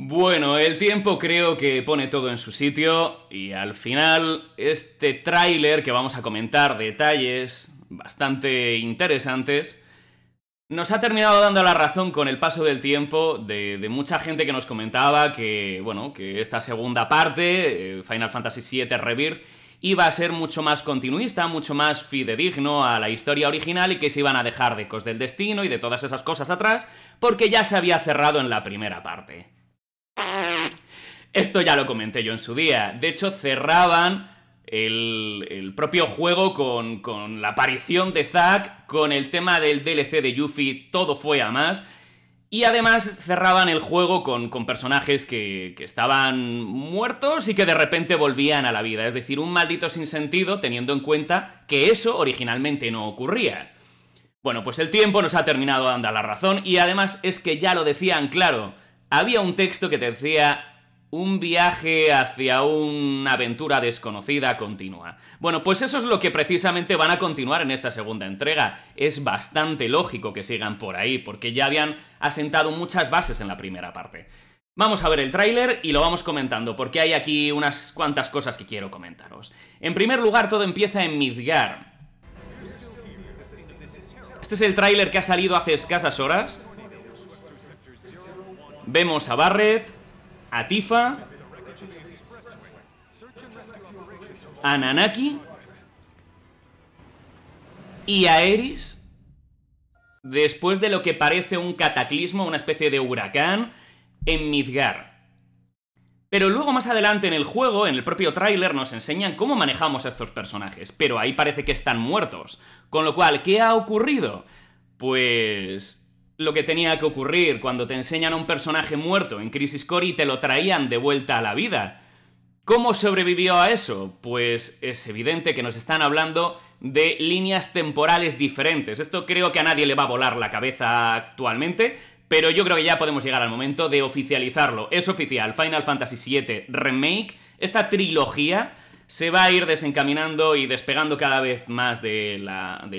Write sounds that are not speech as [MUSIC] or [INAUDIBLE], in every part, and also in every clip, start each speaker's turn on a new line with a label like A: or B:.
A: Bueno, el tiempo creo que pone todo en su sitio y al final este tráiler que vamos a comentar detalles bastante interesantes nos ha terminado dando la razón con el paso del tiempo de, mucha gente que nos comentaba que, bueno, que esta segunda parte, eh, Final Fantasy VII Rebirth, iba a ser mucho más continuista, mucho más fidedigno a la historia original y que se iban a dejar de Cos del Destino y de todas esas cosas atrás, porque ya se había cerrado en la primera parte. Esto ya lo comenté yo en su día. De hecho, cerraban el, propio juego con, la aparición de Zack, con el tema del DLC de Yuffie, todo fue a más. Y además cerraban el juego con, personajes que, estaban muertos y que de repente volvían a la vida. Es decir, un maldito sinsentido teniendo en cuenta que eso originalmente no ocurría. Bueno, pues el tiempo nos ha terminado dando la razón y además es que ya lo decían claro. Había un texto que te decía un viaje hacia una aventura desconocida continúa. Bueno, pues eso es lo que precisamente van a continuar en esta segunda entrega. Es bastante lógico que sigan por ahí, porque ya habían asentado muchas bases en la primera parte. Vamos a ver el tráiler y lo vamos comentando, porque hay aquí unas cuantas cosas que quiero comentaros. En primer lugar, todo empieza en Midgar. Este es el tráiler que ha salido hace escasas horas. Vemos a Barrett, a Tifa, a Nanaki y a Eris después de lo que parece un cataclismo, una especie de huracán, en Midgar. Pero luego más adelante en el juego, en el propio tráiler, nos enseñan cómo manejamos a estos personajes, pero ahí parece que están muertos. Con lo cual, ¿qué ha ocurrido? Pues lo que tenía que ocurrir cuando te enseñan a un personaje muerto en Crisis Core y te lo traían de vuelta a la vida. ¿Cómo sobrevivió a eso? Pues es evidente que nos están hablando de líneas temporales diferentes. Esto creo que a nadie le va a volar la cabeza actualmente, pero yo creo que ya podemos llegar al momento de oficializarlo. Es oficial, Final Fantasy VII Remake, esta trilogía se va a ir desencaminando y despegando cada vez más del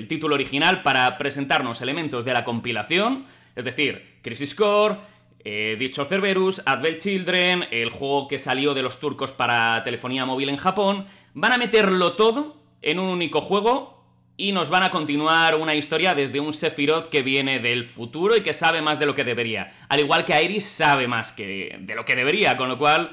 A: título original para presentarnos elementos de la compilación, es decir, Crisis Core, eh, Dicho Cerberus, Advil Children, el juego que salió de los turcos para telefonía móvil en Japón, van a meterlo todo en un único juego y nos van a continuar una historia desde un Sephiroth que viene del futuro y que sabe más de lo que debería, al igual que Iris sabe más de lo que debería, con lo cual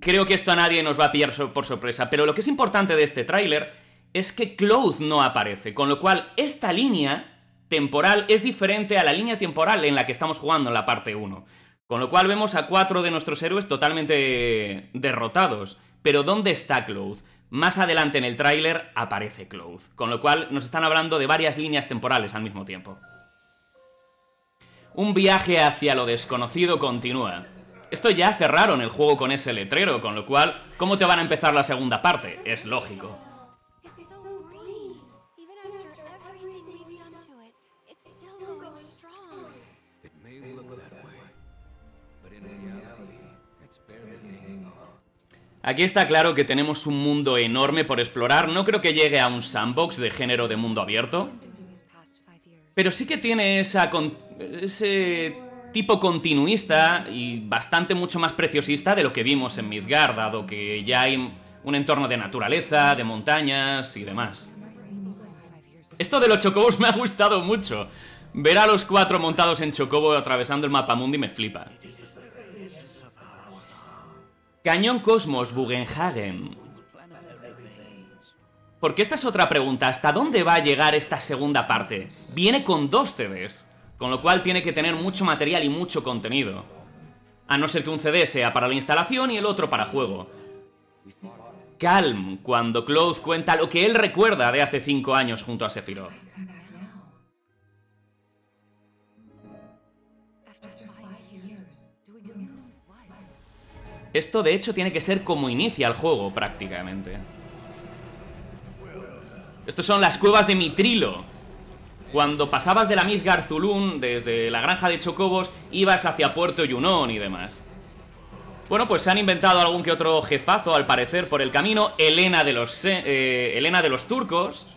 A: Creo que esto a nadie nos va a pillar por sorpresa, pero lo que es importante de este tráiler es que Cloth no aparece, con lo cual esta línea temporal es diferente a la línea temporal en la que estamos jugando en la parte 1. Con lo cual vemos a cuatro de nuestros héroes totalmente derrotados. Pero ¿dónde está Cloth? Más adelante en el tráiler aparece Cloth, con lo cual nos están hablando de varias líneas temporales al mismo tiempo. Un viaje hacia lo desconocido continúa. Esto ya cerraron el juego con ese letrero, con lo cual, ¿cómo te van a empezar la segunda parte? Es lógico. Aquí está claro que tenemos un mundo enorme por explorar, no creo que llegue a un sandbox de género de mundo abierto, pero sí que tiene esa con ese tipo continuista y bastante mucho más preciosista de lo que vimos en Midgar, dado que ya hay un entorno de naturaleza, de montañas y demás. Esto de los chocobos [LAUGHS] me ha gustado mucho. Ver a los cuatro montados en chocobo atravesando el mapa mundi me flipa. Cañón Cosmos Bugenhagen. Porque esta es otra pregunta, ¿hasta dónde va a llegar esta segunda parte? Viene con dos CDs. Con lo cual tiene que tener mucho material y mucho contenido. A no ser que un CD sea para la instalación y el otro para juego. Calm cuando Cloud cuenta lo que él recuerda de hace 5 años junto a Sephiroth. Esto de hecho tiene que ser como inicia el juego prácticamente. Estos son las cuevas de Mitrilo cuando pasabas de la Mizgar Zulun, desde la granja de Chocobos, ibas hacia Puerto Yunón y demás. Bueno, pues se han inventado algún que otro jefazo, al parecer, por el camino. Elena de los, eh, Elena de los Turcos,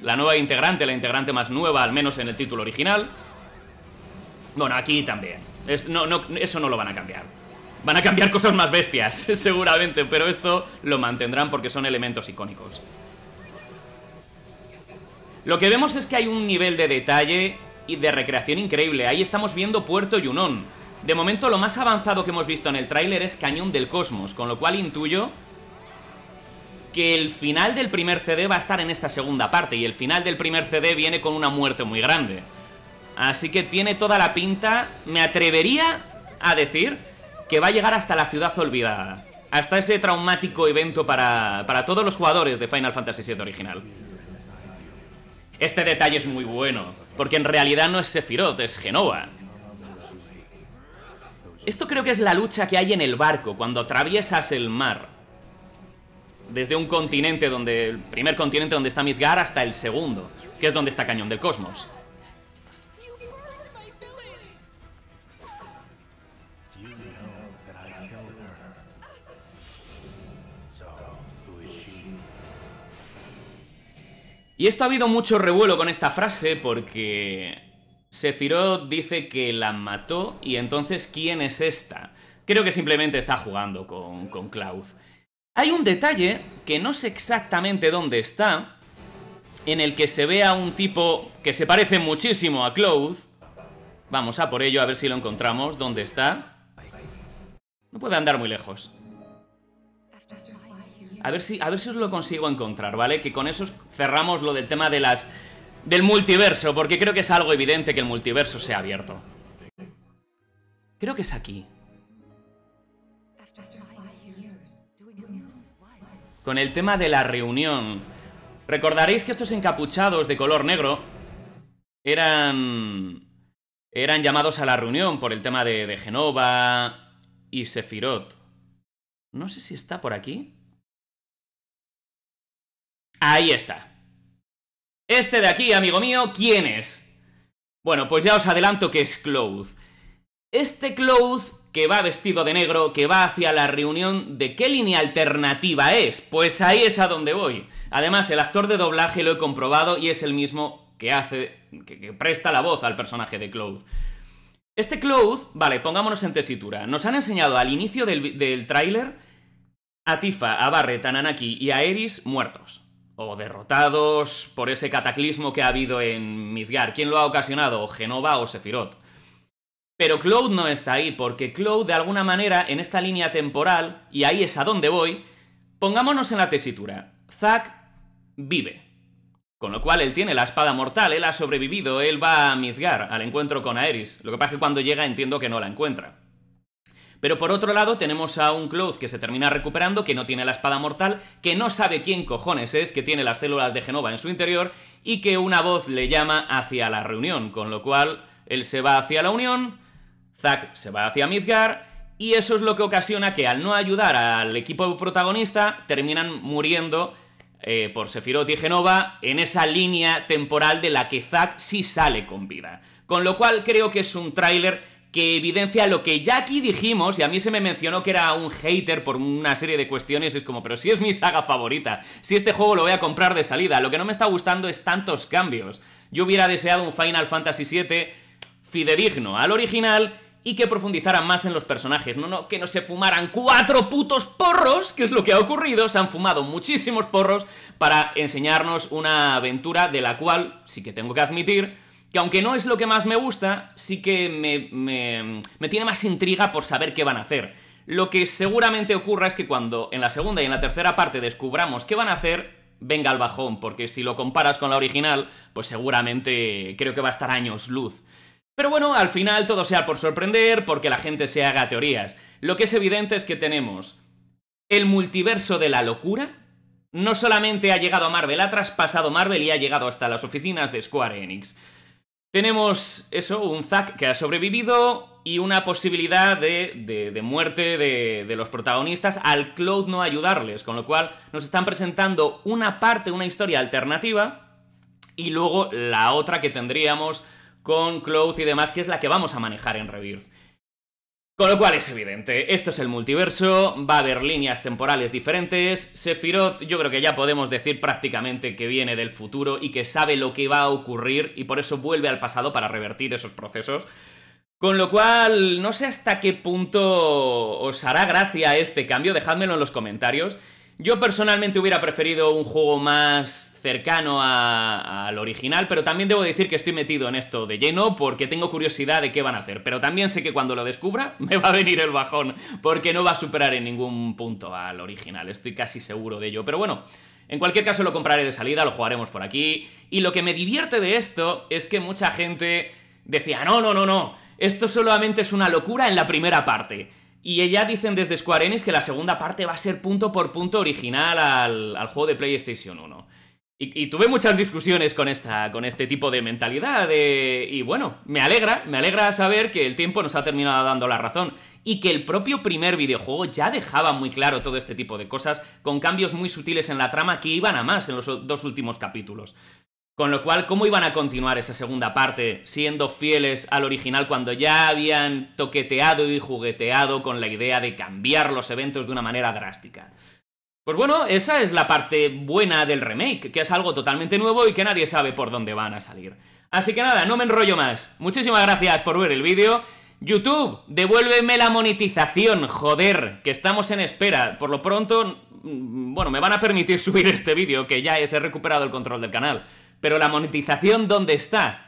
A: la nueva integrante, la integrante más nueva, al menos en el título original. Bueno, aquí también. eso no lo van a cambiar. Van a cambiar cosas más bestias, [LAUGHS] seguramente, pero esto lo mantendrán porque son elementos icónicos. Lo que vemos es que hay un nivel de detalle y de recreación increíble. Ahí estamos viendo Puerto Yunón. De momento lo más avanzado que hemos visto en el tráiler es Cañón del Cosmos, con lo cual intuyo que el final del primer CD va a estar en esta segunda parte y el final del primer CD viene con una muerte muy grande. Así que tiene toda la pinta, me atrevería a decir que va a llegar hasta la ciudad olvidada, hasta ese traumático evento para, para todos los jugadores de Final Fantasy VII original. Este detalle es muy bueno, porque en realidad no es Sephiroth, es Genova. Esto creo que es la lucha que hay en el barco, cuando atraviesas el mar. Desde un continente donde... el primer continente donde está Mizgar hasta el segundo, que es donde está Cañón del Cosmos. Y esto ha habido mucho revuelo con esta frase porque Sephiroth dice que la mató y entonces ¿quién es esta? Creo que simplemente está jugando con, con Cloud. Hay un detalle que no sé exactamente dónde está, en el que se ve a un tipo que se parece muchísimo a Cloud. Vamos a por ello, a ver si lo encontramos. ¿Dónde está? No puede andar muy lejos. A ver si, a ver si os lo consigo encontrar, ¿vale? Que con eso cerramos lo del tema de las... Del multiverso, porque creo que es algo evidente que el multiverso sea abierto. Creo que es aquí. Con el tema de la reunión. Recordaréis que estos encapuchados de color negro eran... Eran llamados a la reunión por el tema de, de Genova y Sefirot. No sé si está por aquí. Ahí está. Este de aquí, amigo mío, ¿quién es? Bueno, pues ya os adelanto que es Cloth. Este Cloth que va vestido de negro, que va hacia la reunión de qué línea alternativa es. Pues ahí es a donde voy. Además, el actor de doblaje lo he comprobado y es el mismo que hace, que, presta la voz al personaje de Cloth. Este Cloth, vale, pongámonos en tesitura. Nos han enseñado al inicio del, del tráiler a Tifa, a Barret, a Nanaki y a Eris muertos o derrotados por ese cataclismo que ha habido en Midgar. ¿Quién lo ha ocasionado? Genova o Sephiroth? Pero Cloud no está ahí, porque Cloud, de alguna manera, en esta línea temporal, y ahí es a donde voy, pongámonos en la tesitura. Zack vive. Con lo cual él tiene la espada mortal, él ha sobrevivido, él va a Midgar, al encuentro con Aeris. Lo que pasa es que cuando llega entiendo que no la encuentra. Pero por otro lado tenemos a un Cloth que se termina recuperando, que no tiene la espada mortal, que no sabe quién cojones es, que tiene las células de Genova en su interior y que una voz le llama hacia la reunión, con lo cual él se va hacia la Unión, Zack se va hacia Midgar y eso es lo que ocasiona que al no ayudar al equipo protagonista terminan muriendo eh, por Sephiroth y Genova en esa línea temporal de la que Zack sí sale con vida. Con lo cual creo que es un tráiler que evidencia lo que ya aquí dijimos, y a mí se me mencionó que era un hater por una serie de cuestiones, es como, pero si es mi saga favorita, si este juego lo voy a comprar de salida, lo que no me está gustando es tantos cambios. Yo hubiera deseado un Final Fantasy VII fidedigno al original y que profundizara más en los personajes, no, no, que no se fumaran cuatro putos porros, que es lo que ha ocurrido, se han fumado muchísimos porros para enseñarnos una aventura de la cual, sí que tengo que admitir, que aunque no es lo que más me gusta, sí que me, tiene más intriga por saber qué van a hacer. Lo que seguramente ocurra es que cuando en la segunda y en la tercera parte descubramos qué van a hacer, venga el bajón, porque si lo comparas con la original, pues seguramente creo que va a estar años luz. Pero bueno, al final todo sea por sorprender, porque la gente se haga teorías. Lo que es evidente es que tenemos el multiverso de la locura, no solamente ha llegado a Marvel, ha traspasado Marvel y ha llegado hasta las oficinas de Square Enix. Tenemos eso, un Zack que ha sobrevivido y una posibilidad de, muerte de, los protagonistas al Cloud no ayudarles, con lo cual nos están presentando una parte, una historia alternativa y luego la otra que tendríamos con Cloud y demás, que es la que vamos a manejar en Rebirth. Con lo cual es evidente, esto es el multiverso, va a haber líneas temporales diferentes, Sephiroth yo creo que ya podemos decir prácticamente que viene del futuro y que sabe lo que va a ocurrir y por eso vuelve al pasado para revertir esos procesos. Con lo cual, no sé hasta qué punto os hará gracia este cambio, dejádmelo en los comentarios. Yo personalmente hubiera preferido un juego más cercano al original, pero también debo decir que estoy metido en esto de lleno porque tengo curiosidad de qué van a hacer. Pero también sé que cuando lo descubra [LAUGHS] me va a venir el bajón porque no va a superar en ningún punto al original, estoy casi seguro de ello. Pero bueno, en cualquier caso lo compraré de salida, lo jugaremos por aquí. Y lo que me divierte de esto es que mucha gente decía, no, no, no, no, esto solamente es una locura en la primera parte. Y ya dicen desde Square Enix que la segunda parte va a ser punto por punto original al, juego de PlayStation 1. Y, tuve muchas discusiones con, esta, con este tipo de mentalidad. y bueno, me alegra, me alegra saber que el tiempo nos ha terminado dando la razón. Y que el propio primer videojuego ya dejaba muy claro todo este tipo de cosas, con cambios muy sutiles en la trama que iban a más en los dos últimos capítulos. Con lo cual, ¿cómo iban a continuar esa segunda parte siendo fieles al original cuando ya habían toqueteado y jugueteado con la idea de cambiar los eventos de una manera drástica? Pues bueno, esa es la parte buena del remake, que es algo totalmente nuevo y que nadie sabe por dónde van a salir. Así que nada, no me enrollo más. Muchísimas gracias por ver el vídeo. YouTube, devuélveme la monetización, joder, que estamos en espera. Por lo pronto, mm, bueno, me van a permitir [LAUGHS] subir este vídeo, que ya he recuperado el control del canal. Pero la monetización, ¿dónde está?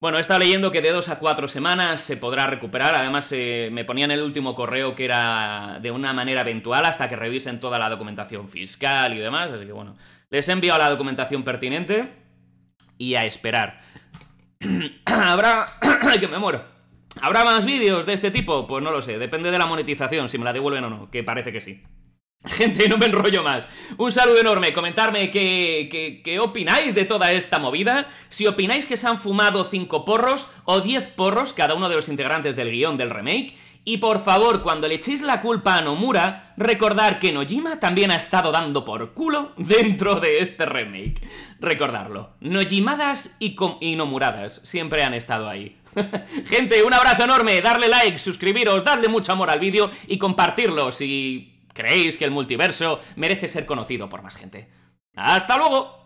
A: Bueno, he estado leyendo que de dos a cuatro semanas se podrá recuperar. Además, eh, me ponían el último correo que era de una manera eventual hasta que revisen toda la documentación fiscal y demás. Así que bueno, les he enviado la documentación pertinente y a esperar. [CLEARS THROAT] Habrá... [CLEARS THROAT] que me muero. ¿Habrá más vídeos de este tipo? Pues no lo sé, depende de la monetización, si me la devuelven o no, que parece que sí. [LAUGHS] Gente, no me enrollo más. Un saludo enorme. Comentarme qué, opináis de toda esta movida. Si opináis que se han fumado 5 porros o 10 porros, cada uno de los integrantes del guión del remake. Y por favor, cuando le echéis la culpa a Nomura, recordar que Nojima también ha estado dando por culo [LAUGHS] dentro de este remake. Recordarlo. Nojimadas y, y Nomuradas siempre han estado ahí. [LAUGHS] Gente, un abrazo enorme. Darle like, suscribiros, darle mucho amor al vídeo y compartirlo si ¿Creéis que el multiverso merece ser conocido por más gente? ¡Hasta luego!